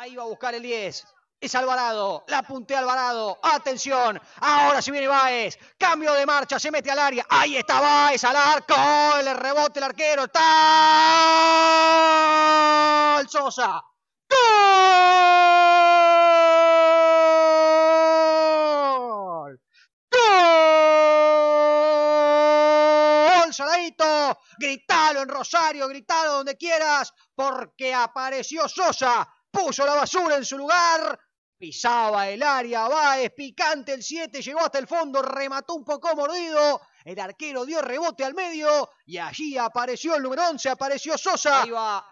Ahí va a buscar el 10. Es Alvarado, la puntea Alvarado, atención, ahora se viene Baez, cambio de marcha, se mete al área, ahí está Baez al arco, el rebote el arquero, está Sosa, ¡Gol! ¡Gol! Saladito! Gritalo en Rosario, gritalo donde quieras, porque apareció Sosa puso la basura en su lugar, pisaba el área, Va, es picante el 7, llegó hasta el fondo, remató un poco mordido, el arquero dio rebote al medio y allí apareció el número 11, apareció Sosa. Ahí va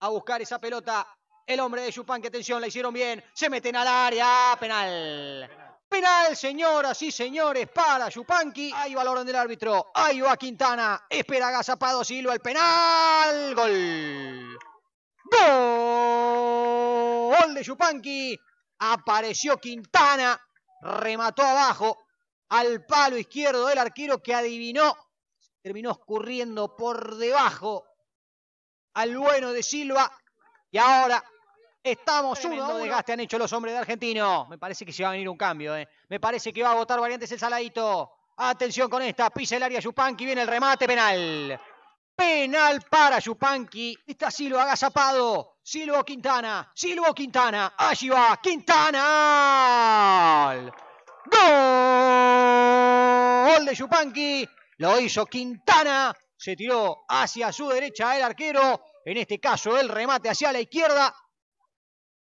a buscar esa pelota el hombre de Chupán, atención, la hicieron bien, se meten al área, penal. Penal, señoras y señores, para Yupanqui. Ahí va el orden del árbitro. Ahí va Quintana. Espera Gazapado Silva el penal. Gol. Gol de Yupanqui. Apareció Quintana, remató abajo al palo izquierdo del arquero que adivinó, terminó escurriendo por debajo al bueno de Silva. Y ahora estamos uno, uno desgaste han hecho los hombres de Argentino. Me parece que se va a venir un cambio, eh. Me parece que va a votar variantes el Saladito. Atención con esta, pisa el área Yupanqui, viene el remate penal. Penal para Yupanqui. Está Silva agazapado. Silvo Quintana, Silvo Quintana, allí va Quintana. Gol de Chupanqui, lo hizo Quintana, se tiró hacia su derecha el arquero, en este caso el remate hacia la izquierda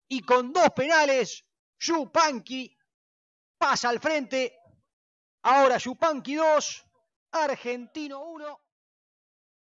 y con dos penales, Chupanqui pasa al frente, ahora Chupanqui 2, Argentino 1.